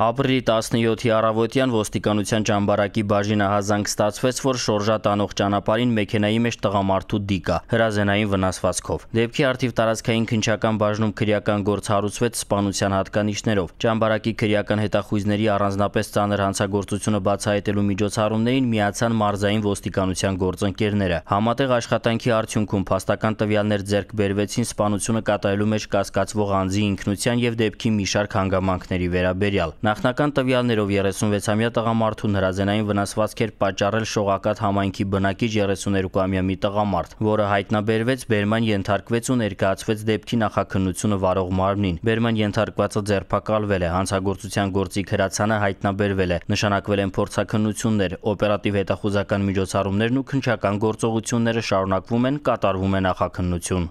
Ապրիլի 17-ի առավոտյան ոստիկանության ճամբարակի բաժինը հազանգ ստացվեց, որ շորժատանող ճանապարհին մեքենայի մեջ տղամարդու դիկա հրազենային վնասվածքով։ Դեպքի արդիվ տարածքային քնչական բաժնում քրեական գործ հարուցվեց սպանության հատկանիշներով։ Ճամբարակի քրեական հետախույզների առանձնապես ծանր հանցագործությունը բացահայտելու միջոցառումներին միացան մարզային ոստիկանության գործընկերները։ Համատեղ աշխատանքի արդյունքում փաստական տվյալներ ձեռք բերվեցին սպանությունը կատարելու մեջ կասկածվող անձի ինքնության եւ դեպքի մի շարք հանգամանքների վերաբերյալ։ Նախնական տվյալներով 36-ամյա տղամարդուն հրազենային վնասվածք էր պատճառել Շողակաթ համայնքի բնակիչ 32-ամյա մի տղամարդ, որը հայտնաբերվեց բերման ենթարկվեց ու ներկայացվեց դեպքի նախաքննությունը վարող մարմնին։ Բերման ենթարկվածը ձերբակալվել է, հանցագործության գործիք հրացանը հայտնաբերվել է, նշանակվել են փորձաքննություններ, օպերատիվ հետախուզական միջոցառումներն ու քննչական գործողությունները շարունակվում են, կատարվում է նախաքննություն։